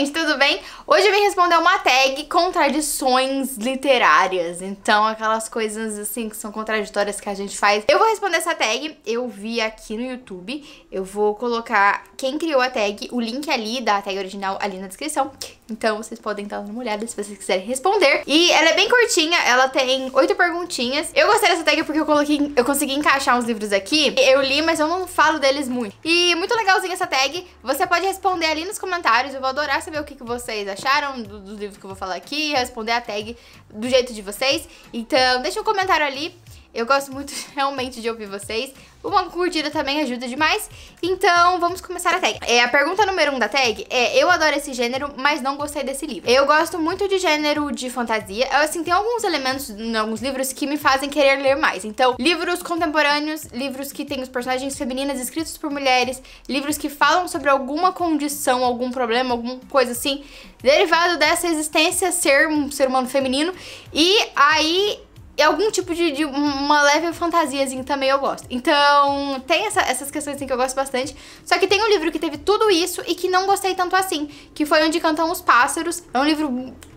Instagram. tudo bem? Hoje eu vim responder uma tag contradições literárias. Então, aquelas coisas assim que são contraditórias que a gente faz. Eu vou responder essa tag, eu vi aqui no YouTube. Eu vou colocar quem criou a tag, o link ali da tag original ali na descrição. Então, vocês podem dar uma olhada se vocês quiserem responder. E ela é bem curtinha, ela tem oito perguntinhas. Eu gostei dessa tag porque eu coloquei, eu consegui encaixar uns livros aqui. Eu li, mas eu não falo deles muito. E muito legalzinha essa tag. Você pode responder ali nos comentários, eu vou adorar saber o que que vocês acharam do, dos livros que eu vou falar aqui, responder a tag do jeito de vocês. Então, deixa um comentário ali eu gosto muito realmente de ouvir vocês. Uma curtida também ajuda demais. Então, vamos começar a tag. É, a pergunta número um da tag é: Eu adoro esse gênero, mas não gostei desse livro. Eu gosto muito de gênero de fantasia. Assim, tem alguns elementos em alguns livros que me fazem querer ler mais. Então, livros contemporâneos, livros que têm os personagens femininas escritos por mulheres, livros que falam sobre alguma condição, algum problema, alguma coisa assim, derivado dessa existência ser um ser humano feminino. E aí é algum tipo de, de, uma leve fantasia também eu gosto. Então, tem essa, essas questões assim, que eu gosto bastante. Só que tem um livro que teve tudo isso e que não gostei tanto assim, que foi Onde Cantam os Pássaros. É um livro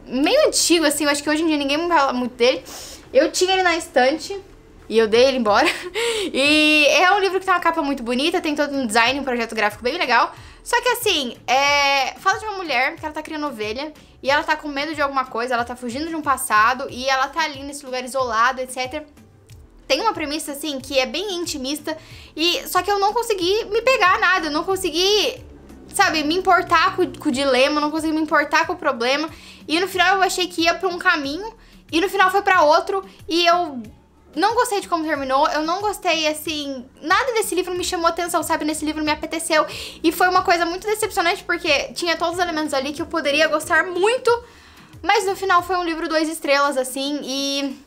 meio antigo, assim, eu acho que hoje em dia ninguém fala muito dele. Eu tinha ele na estante, e eu dei ele embora. E é um livro que tem uma capa muito bonita, tem todo um design, um projeto gráfico bem legal. Só que assim, é... fala de uma mulher que ela tá criando ovelha e ela tá com medo de alguma coisa, ela tá fugindo de um passado e ela tá ali nesse lugar isolado, etc tem uma premissa assim que é bem intimista e só que eu não consegui me pegar nada, eu não consegui, sabe, me importar com, com o dilema, não consegui me importar com o problema. E no final eu achei que ia para um caminho e no final foi para outro e eu não gostei de como terminou, eu não gostei, assim, nada desse livro me chamou atenção, sabe? Nesse livro me apeteceu e foi uma coisa muito decepcionante porque tinha todos os elementos ali que eu poderia gostar muito, mas no final foi um livro dois estrelas, assim, e...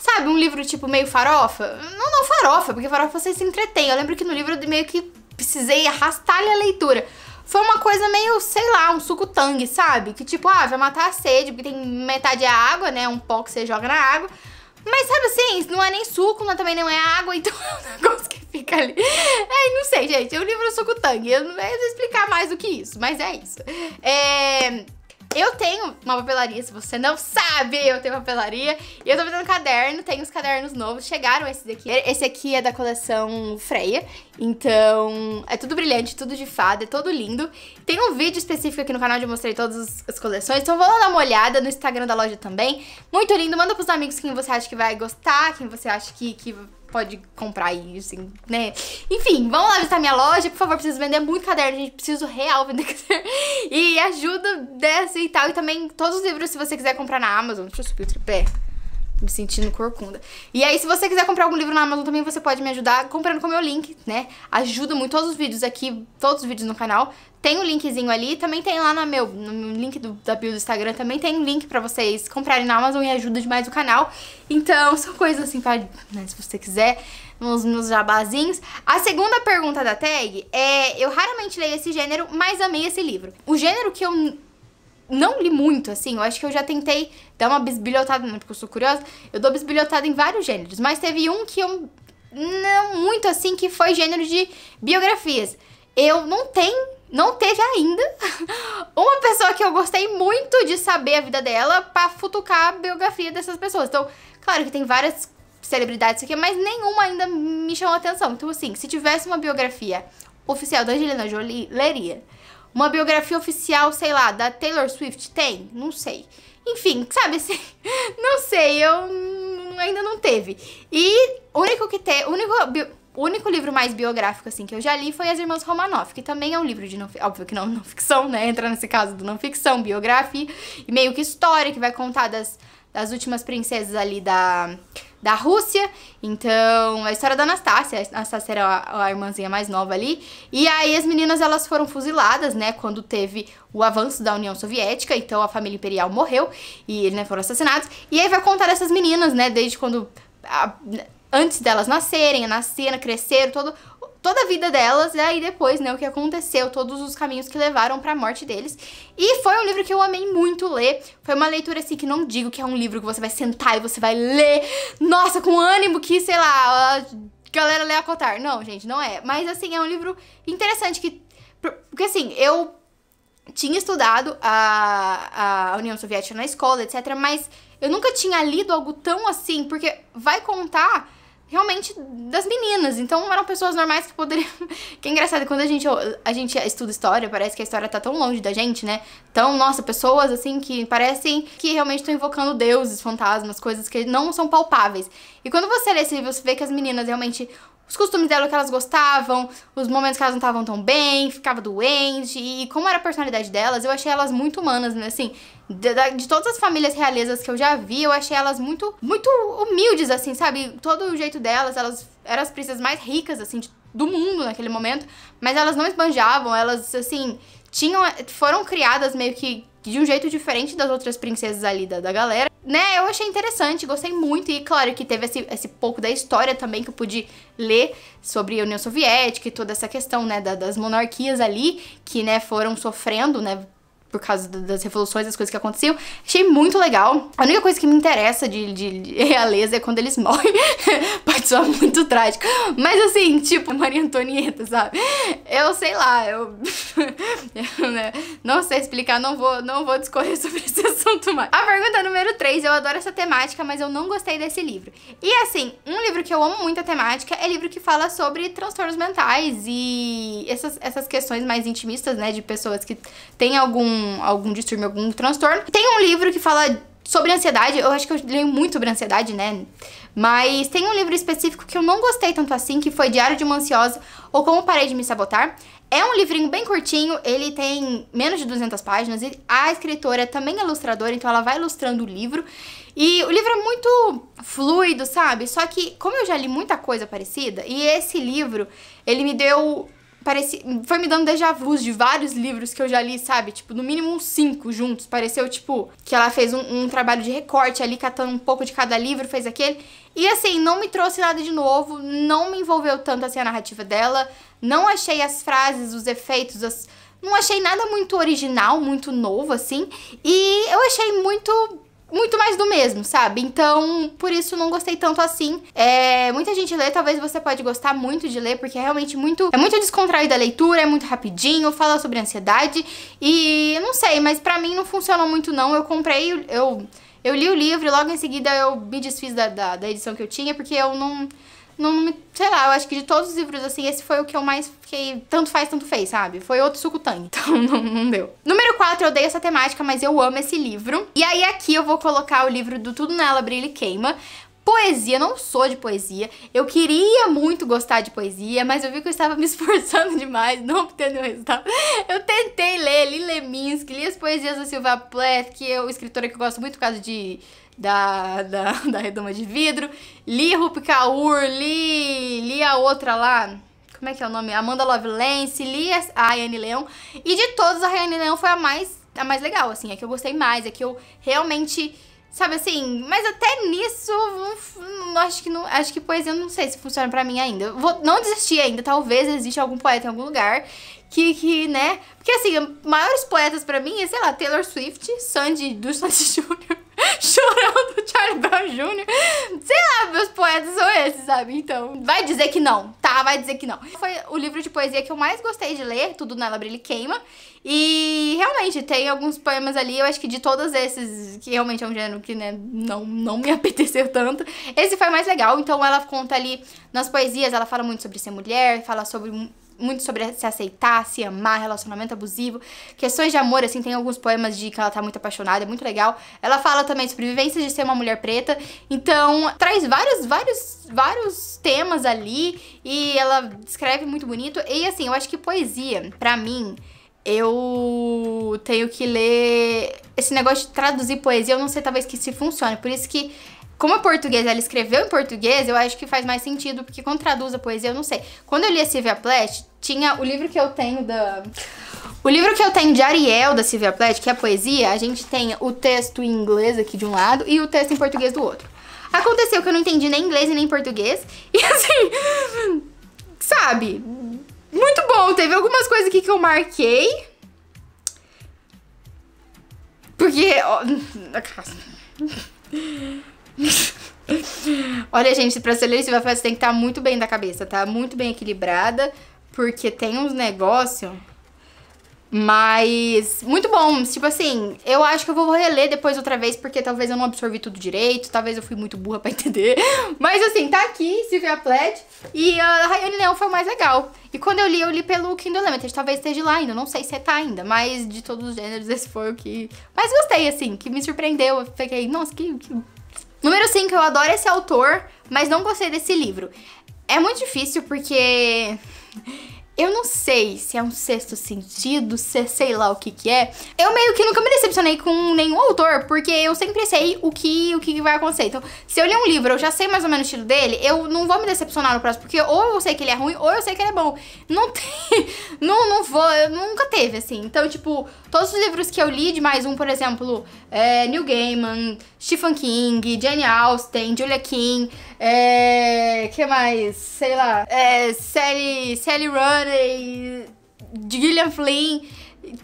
Sabe, um livro tipo meio farofa? Não, não farofa, porque farofa você se entretém. Eu lembro que no livro eu meio que precisei arrastar a leitura. Foi uma coisa meio, sei lá, um suco tangue, sabe? Que tipo, ah, vai matar a sede, porque tem metade é água, né? Um pó que você joga na água. Mas sabe assim, não é nem suco, mas também não é água, então é um negócio que fica ali. É, não sei, gente. É um livro suco tangue. Eu não vou explicar mais do que isso, mas é isso. É... Eu tenho uma papelaria, se você não sabe, eu tenho papelaria. E eu tô fazendo caderno, tenho os cadernos novos, chegaram esses daqui. Esse aqui é da coleção Freia, então é tudo brilhante, tudo de fada, é todo lindo. Tem um vídeo específico aqui no canal onde eu mostrei todas as coleções, então vou lá dar uma olhada no Instagram da loja também. Muito lindo, manda pros amigos quem você acha que vai gostar, quem você acha que, que pode comprar isso, assim, né? Enfim, vamos lá visitar minha loja, por favor, preciso vender muito caderno, gente, preciso real vender caderno. E ajuda dessa e tal, e também todos os livros se você quiser comprar na Amazon, deixa eu subir o tripé me sentindo corcunda. E aí, se você quiser comprar algum livro na Amazon também, você pode me ajudar comprando com o meu link, né? Ajuda muito todos os vídeos aqui, todos os vídeos no canal. Tem o um linkzinho ali, também tem lá no meu, no link do, da bio do Instagram, também tem um link pra vocês comprarem na Amazon e ajuda demais o canal. Então, são coisas assim pra, né, se você quiser, nos meus jabazinhos. A segunda pergunta da tag é, eu raramente leio esse gênero, mas amei esse livro. O gênero que eu não li muito, assim. Eu acho que eu já tentei dar uma bisbilhotada, né, porque eu sou curiosa. Eu dou bisbilhotada em vários gêneros, mas teve um que eu. Não muito assim, que foi gênero de biografias. Eu não tenho. Não teve ainda uma pessoa que eu gostei muito de saber a vida dela para futucar a biografia dessas pessoas. Então, claro que tem várias celebridades aqui, mas nenhuma ainda me chamou atenção. Então, assim, se tivesse uma biografia oficial da Angelina Jolie, leria. Uma biografia oficial, sei lá, da Taylor Swift tem? Não sei. Enfim, sabe assim? Não sei, eu ainda não teve. E o único que tem. Único. único livro mais biográfico, assim, que eu já li foi As Irmãs Romanoff, que também é um livro de não Óbvio que não, não ficção, né? Entra nesse caso do não ficção, biografia e meio que história, que vai contar das das últimas princesas ali da, da Rússia. Então, a história da Anastácia. A Anastácia era a, a, irmãzinha mais nova ali. E aí as meninas elas foram fuziladas, né? Quando teve o avanço da União Soviética. Então a família imperial morreu e né, foram assassinados. E aí vai contar essas meninas, né? Desde quando. A, antes delas nascerem, nasceram, cresceram, todo toda a vida delas, né? e aí depois, né, o que aconteceu, todos os caminhos que levaram para a morte deles. E foi um livro que eu amei muito ler. Foi uma leitura assim que não digo que é um livro que você vai sentar e você vai ler, nossa, com ânimo que, sei lá, a galera lê a cotar. Não, gente, não é. Mas assim, é um livro interessante que porque assim, eu tinha estudado a, a União Soviética na escola, etc, mas eu nunca tinha lido algo tão assim, porque vai contar realmente das meninas. Então eram pessoas normais que poderiam. Que é engraçado, quando a gente, a gente estuda história, parece que a história tá tão longe da gente, né? Então, nossa, pessoas assim que parecem que realmente estão invocando deuses, fantasmas, coisas que não são palpáveis. E quando você lê esse livro, você vê que as meninas realmente os costumes dela, o que elas gostavam, os momentos que elas não estavam tão bem, ficava doente, e como era a personalidade delas, eu achei elas muito humanas, né? Assim, de, de, todas as famílias realezas que eu já vi, eu achei elas muito, muito humildes, assim, sabe? Todo o jeito delas, elas eram as princesas mais ricas, assim, de, do mundo naquele momento, mas elas não esbanjavam, elas, assim, tinham, foram criadas meio que de um jeito diferente das outras princesas ali da, da galera, né, eu achei interessante, gostei muito. E claro que teve esse, esse pouco da história também que eu pude ler sobre a União Soviética e toda essa questão, né, da, das monarquias ali, que, né, foram sofrendo, né, por causa das revoluções, das coisas que aconteciam. Achei muito legal. A única coisa que me interessa de, de, realeza é quando eles morrem. Pode soar muito trágico. Mas assim, tipo Maria Antonieta, sabe? Eu sei lá, eu... Né, não sei explicar, não vou, não vou discorrer sobre esse assunto mais. A pergunta número 3, eu adoro essa temática, mas eu não gostei desse livro. E assim, um livro que eu amo muito a temática é livro que fala sobre transtornos mentais e essas, essas questões mais intimistas, né? De pessoas que têm algum algum, distúrbio, algum transtorno. Tem um livro que fala sobre ansiedade, eu acho que eu leio muito sobre ansiedade, né? Mas tem um livro específico que eu não gostei tanto assim, que foi Diário de uma Ansiosa ou Como Parei de Me Sabotar. É um livrinho bem curtinho, ele tem menos de 200 páginas e a escritora também é ilustradora, então ela vai ilustrando o livro. E o livro é muito fluido, sabe? Só que como eu já li muita coisa parecida e esse livro, ele me deu pareci... foi me dando déjà vus de vários livros que eu já li, sabe? Tipo, no mínimo uns cinco juntos. Pareceu, tipo, que ela fez um, um trabalho de recorte ali, catando um pouco de cada livro, fez aquele. E assim, não me trouxe nada de novo, não me envolveu tanto assim a narrativa dela, não achei as frases, os efeitos, as... não achei nada muito original, muito novo, assim. E eu achei muito muito mais do mesmo, sabe? Então, por isso não gostei tanto assim. É, muita gente lê, talvez você pode gostar muito de ler, porque é realmente muito, é muito descontraído a leitura, é muito rapidinho, fala sobre ansiedade e não sei, mas para mim não funcionou muito não. Eu comprei, eu eu li o livro e logo em seguida eu me desfiz da, da, da edição que eu tinha, porque eu não não me, sei lá, eu acho que de todos os livros, assim, esse foi o que eu mais fiquei, tanto faz, tanto fez, sabe? Foi outro sucutâneo, então não, não deu. Número 4, eu odeio essa temática, mas eu amo esse livro. E aí aqui eu vou colocar o livro do Tudo Nela Brilha e Queima, poesia, não sou de poesia. Eu queria muito gostar de poesia, mas eu vi que eu estava me esforçando demais, não obtendo resultado. Eu tentei ler, li Leminski, li as poesias da Silva Plath, que é uma escritora que eu gosto muito por causa de da, da, da Redoma de Vidro, li Rupi Kaur, li, li a outra lá, como é que é o nome? Amanda Lovelace, li a Ayane Leão, e de todas a Ayane Leão foi a mais, a mais legal, assim, é que eu gostei mais, é que eu realmente... Sabe assim, mas até nisso, não, acho que não, acho que poesia não sei se funciona para mim ainda. Vou não desistir ainda, talvez exista algum poeta em algum lugar que, que, né? Porque assim, maiores poetas para mim é, sei lá, Taylor Swift, Sandy do Sandy Jr. chorão do Charlie Brown Jr. Sei lá, meus poetas são esses, sabe? Então, vai dizer que não, tá? Vai dizer que não. Foi o livro de poesia que eu mais gostei de ler, Tudo Nela Brilha e Queima. E realmente, tem alguns poemas ali, eu acho que de todos esses, que realmente é um gênero que, né, não, não me apeteceu tanto, esse foi mais legal. Então, ela conta ali, nas poesias, ela fala muito sobre ser mulher, fala sobre muito sobre se aceitar, se amar, relacionamento abusivo. Questões de amor, assim, tem alguns poemas de que ela tá muito apaixonada, é muito legal. Ela fala também sobre vivências de ser uma mulher preta. Então, traz vários, vários, vários temas ali e ela descreve muito bonito. E assim, eu acho que poesia, para mim, eu tenho que ler esse negócio de traduzir poesia, eu não sei talvez que se funcione. Por isso que como a portuguesa ela escreveu em português, eu acho que faz mais sentido, porque quando traduz a poesia, eu não sei. Quando eu li a Sylvia Plath, tinha o livro que eu tenho da. O livro que eu tenho de Ariel, da Sylvia Plath, que é a poesia, a gente tem o texto em inglês aqui de um lado e o texto em português do outro. Aconteceu que eu não entendi nem inglês e nem português. E assim, sabe? Muito bom. Teve algumas coisas aqui que eu marquei. Porque. casa. Olha, gente, pra ser lesiva, você tem que estar tá muito bem da cabeça, tá? Muito bem equilibrada, porque tem uns negócios. Mas muito bom, tipo assim, eu acho que eu vou reler depois outra vez, porque talvez eu não absorvi tudo direito, talvez eu fui muito burra para entender. Mas assim, tá aqui Silvia Plath e a Rayane Leão foi mais legal. E quando eu li, eu li pelo Kindle Limited, talvez esteja lá ainda, não sei se é tá ainda, mas de todos os gêneros esse foi o que mais gostei, assim, que me surpreendeu, eu fiquei, nossa, que, que Número 5, eu adoro esse autor, mas não gostei desse livro. É muito difícil porque eu não sei se é um sexto sentido, se é sei lá o que que é. Eu meio que nunca me decepcionei com nenhum autor, porque eu sempre sei o que, o que vai acontecer. Então, se eu ler um livro, eu já sei mais ou menos o estilo dele, eu não vou me decepcionar no próximo, porque ou eu sei que ele é ruim, ou eu sei que ele é bom. Não tem... Não, não vou... Eu nunca teve, assim. Então, tipo, todos os livros que eu li de mais um, por exemplo, é, Neil Gaiman, Stephen King, Jane Austen, Julia King, é, que mais? Sei lá. É, Sally, Sally Runner, de Gillian Flynn,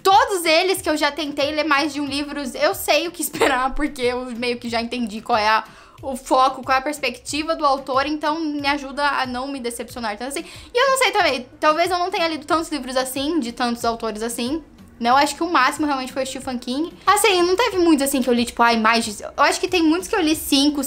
todos eles que eu já tentei ler mais de um livro, eu sei o que esperar, porque eu meio que já entendi qual é a, o foco, qual é a perspectiva do autor, então me ajuda a não me decepcionar tanto assim. E eu não sei também, talvez eu não tenha lido tantos livros assim, de tantos autores assim, Não, né? Eu acho que o máximo realmente foi o Stephen King. Assim, não teve muitos assim que eu li, tipo, ai, mais de... Eu acho que tem muitos que eu li cinco,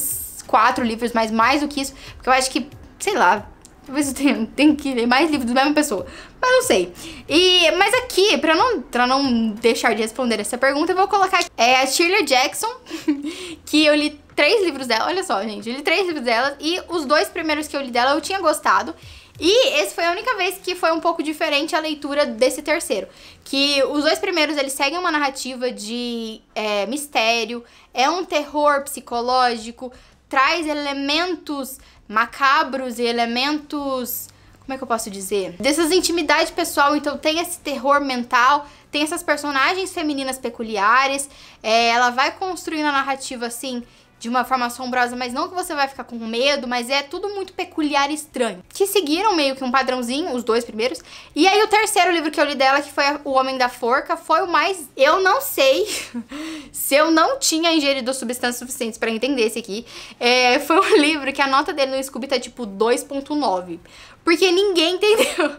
quatro livros, mas mais do que isso, porque eu acho que, sei lá, Talvez eu tenha, tenha que ler mais livros da mesma pessoa. Mas não sei. E, mas aqui, pra não, pra não deixar de responder essa pergunta, eu vou colocar é, a Shirley Jackson, que eu li três livros dela. Olha só, gente, eu li três livros dela e os dois primeiros que eu li dela eu tinha gostado. E esse foi a única vez que foi um pouco diferente a leitura desse terceiro. Que os dois primeiros, eles seguem uma narrativa de é, mistério, é um terror psicológico, traz elementos macabros e elementos. Como é que eu posso dizer? Dessas intimidades pessoal, então tem esse terror mental, tem essas personagens femininas peculiares, é, ela vai construindo a narrativa assim de uma forma assombrosa, mas não que você vai ficar com medo, mas é tudo muito peculiar e estranho. Que seguiram meio que um padrãozinho, os dois primeiros. E aí o terceiro livro que eu li dela, que foi O Homem da Forca, foi o mais... Eu não sei se eu não tinha ingerido substâncias suficientes para entender esse aqui. É, foi um livro que a nota dele no Scooby tá tipo 2.9. Porque ninguém entendeu.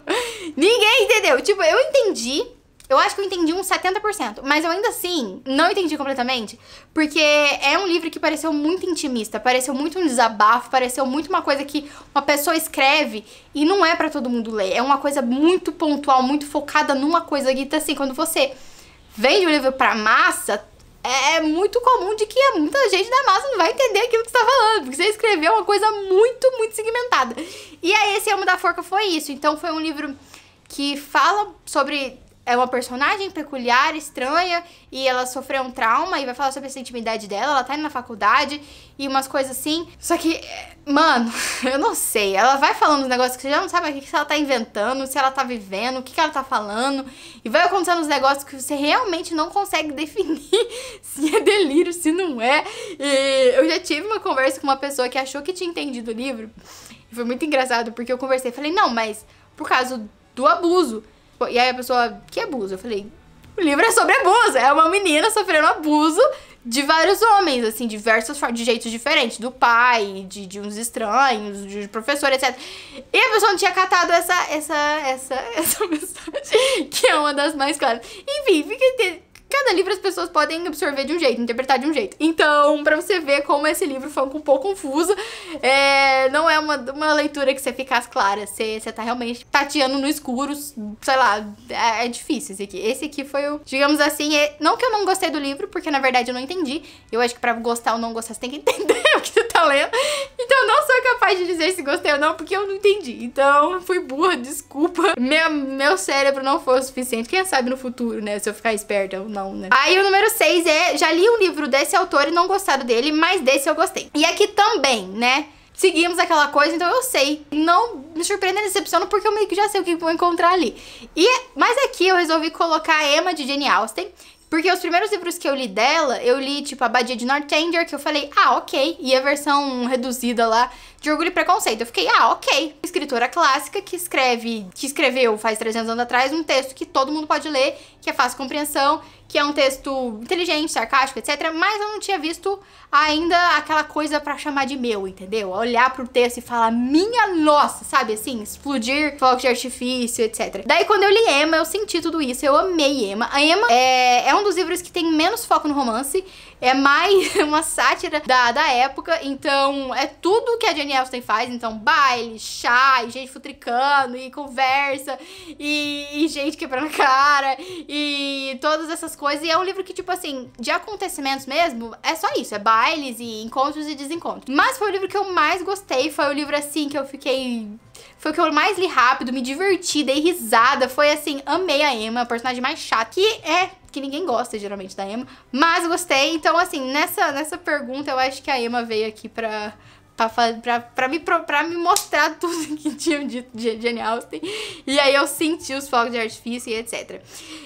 ninguém entendeu. Tipo, eu entendi eu acho que eu entendi uns 70%, mas eu ainda assim não entendi completamente, porque é um livro que pareceu muito intimista, pareceu muito um desabafo, pareceu muito uma coisa que uma pessoa escreve e não é para todo mundo ler. É uma coisa muito pontual, muito focada numa coisa que assim, quando você vende o um livro pra massa, é muito comum de que muita gente da massa não vai entender aquilo que você tá falando, porque você escreveu uma coisa muito, muito segmentada. E aí, esse Amo da Forca foi isso. Então, foi um livro que fala sobre é uma personagem peculiar, estranha, e ela sofreu um trauma e vai falar sobre essa intimidade dela, ela tá indo na faculdade e umas coisas assim. Só que, eh, mano, eu não sei. Ela vai falando uns negócios que você já não sabe o que ela tá inventando, se ela tá vivendo, o que ela tá falando. E vai acontecendo uns negócios que você realmente não consegue definir se é delírio, se não é. E eu já tive uma conversa com uma pessoa que achou que tinha entendido o livro. E foi muito engraçado, porque eu conversei e falei, não, mas por causa do abuso. E aí a pessoa, que abuso? Eu falei, o livro é sobre abuso. É uma menina sofrendo abuso de vários homens, assim, diversos de jeitos diferentes, do pai, de, de uns estranhos, de professor, etc. E a pessoa não tinha catado essa, essa, essa, essa mensagem, que é uma das mais claras. Enfim, fica Cada livro as pessoas podem absorver de um jeito, interpretar de um jeito. Então, para você ver como esse livro foi um pouco confuso, é, não é uma, uma leitura que você fica às claras. Você, você tá realmente tateando no escuro, sei lá, é, é difícil esse aqui. Esse aqui foi o, digamos assim, é, não que eu não gostei do livro, porque na verdade eu não entendi. Eu acho que para gostar ou não gostar, você tem que entender o que você tá lendo. Então não sou capaz de dizer se gostei ou não, porque eu não entendi. Então fui burra, desculpa. Meu, meu cérebro não foi o suficiente. Quem sabe no futuro, né? Se eu ficar esperta ou não, né? Aí o número 6 é, já li um livro desse autor e não gostado dele, mas desse eu gostei. E aqui também, né? seguimos aquela coisa, então eu sei. Não me surpreenda e decepciona, porque eu meio que já sei o que vou encontrar ali. E, mas aqui eu resolvi colocar a Emma de Jane Austen, porque os primeiros livros que eu li dela, eu li, tipo, a Badia de Northanger, que eu falei, ah, ok. E a versão reduzida lá de Orgulho e Preconceito. Eu fiquei, ah, ok. Escritora clássica que escreve, que escreveu faz 300 anos atrás um texto que todo mundo pode ler, que é fácil compreensão que é um texto inteligente, sarcástico, etc. Mas eu não tinha visto ainda aquela coisa para chamar de meu, entendeu? Olhar pro texto e falar, minha nossa, sabe assim? Explodir fogos de artifício, etc. Daí quando eu li Emma, eu senti tudo isso, eu amei Emma. A Emma é, é um dos livros que tem menos foco no romance, é mais uma sátira da, da época, então é tudo que a Jane Austen faz, então baile, chá, e gente futricando, e conversa, e, e gente quebrando cara, e todas essas coisas. E é um livro que, tipo assim, de acontecimentos mesmo, é só isso. É bailes e encontros e desencontros. Mas foi o livro que eu mais gostei. Foi o livro, assim, que eu fiquei... Foi o que eu mais li rápido, me diverti, dei risada. Foi assim, amei a Emma, a personagem mais chata. Que é que ninguém gosta geralmente da Emma, mas gostei. Então, assim, nessa, nessa pergunta eu acho que a Emma veio aqui pra, pra, pra, pra, me, pra me mostrar tudo que tinham dito de Jane Austen. E aí eu senti os fogos de artifício e etc.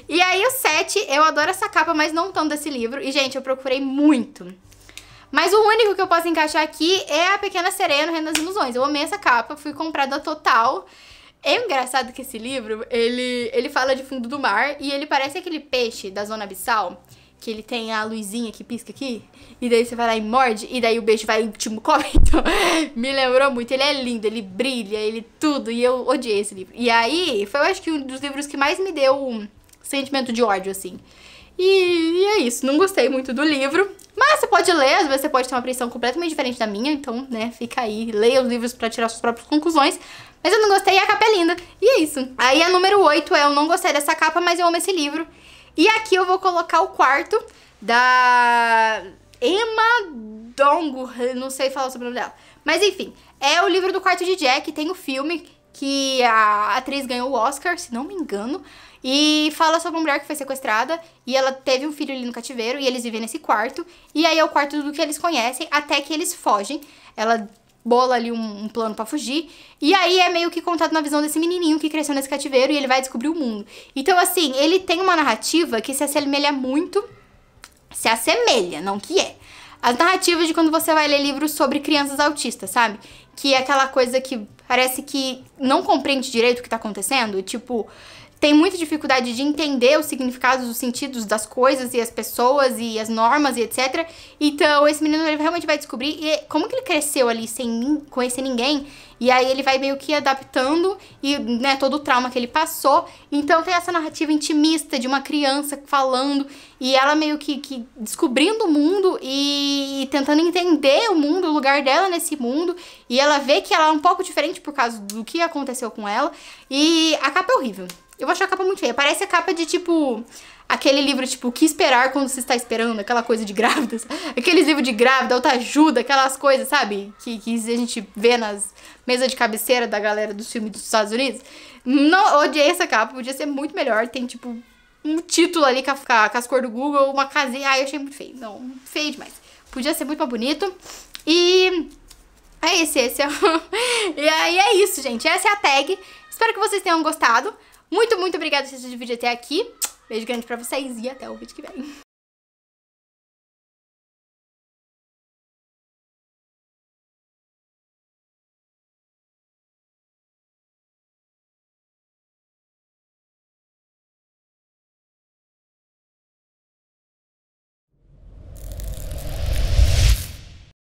E aí o 7, eu adoro essa capa, mas não tanto desse livro. E, gente, eu procurei muito. Mas o único que eu posso encaixar aqui é a Pequena Sereia no Reino das Ilusões. Eu amei essa capa, fui comprada total. É engraçado que esse livro, ele, ele fala de fundo do mar e ele parece aquele peixe da zona abissal que ele tem a luzinha que pisca aqui, e daí você vai lá e morde, e daí o beijo vai último comendo. Me lembrou muito. Ele é lindo, ele brilha, ele tudo, e eu odiei esse livro. E aí, foi eu acho que um dos livros que mais me deu um sentimento de ódio, assim. E, e é isso, não gostei muito do livro. Mas você pode ler, às vezes você pode ter uma apreensão completamente diferente da minha, então, né, fica aí, leia os livros para tirar suas próprias conclusões. Mas eu não gostei e a capa é linda. E é isso. Aí a número 8 é Eu Não Gostei dessa capa, mas eu amo esse livro. E aqui eu vou colocar o quarto da Emma Dongo, não sei falar sobre o nome dela. Mas enfim, é o livro do quarto de Jack, tem o filme que a atriz ganhou o Oscar, se não me engano, e fala sobre uma mulher que foi sequestrada e ela teve um filho ali no cativeiro e eles vivem nesse quarto, e aí é o quarto do que eles conhecem até que eles fogem. Ela bola ali um, um plano para fugir. E aí é meio que contado na visão desse menininho que cresceu nesse cativeiro e ele vai descobrir o mundo. Então, assim, ele tem uma narrativa que se assemelha muito. Se assemelha, não que é. As narrativas de quando você vai ler livros sobre crianças autistas, sabe? Que é aquela coisa que parece que não compreende direito o que tá acontecendo. Tipo, tem muita dificuldade de entender os significados, os sentidos das coisas e as pessoas e as normas e etc. Então, esse menino ele realmente vai descobrir e como que ele cresceu ali sem conhecer ninguém. E aí ele vai meio que adaptando e, né, todo o trauma que ele passou. Então tem essa narrativa intimista de uma criança falando e ela meio que, que descobrindo o mundo e tentando entender o mundo, o lugar dela nesse mundo. E ela vê que ela é um pouco diferente por causa do que aconteceu com ela. E a capa é horrível. Eu vou achar a capa muito feia. Parece a capa de tipo. Aquele livro, tipo, o que esperar quando se está esperando, aquela coisa de grávidas. Aqueles livros de grávida, autoajuda, aquelas coisas, sabe? Que, que a gente vê nas mesas de cabeceira da galera dos filmes dos Estados Unidos. Não, odiei essa capa, podia ser muito melhor. Tem, tipo, um título ali com, a, com as cores do Google, uma casinha. Ai, eu achei muito feio. Não, feio demais. Podia ser muito mais bonito. E é esse, esse é o... E aí é isso, gente. Essa é a tag. Espero que vocês tenham gostado. Muito, muito obrigada por assistir o vídeo até aqui. Beijo grande pra vocês e até o vídeo que vem.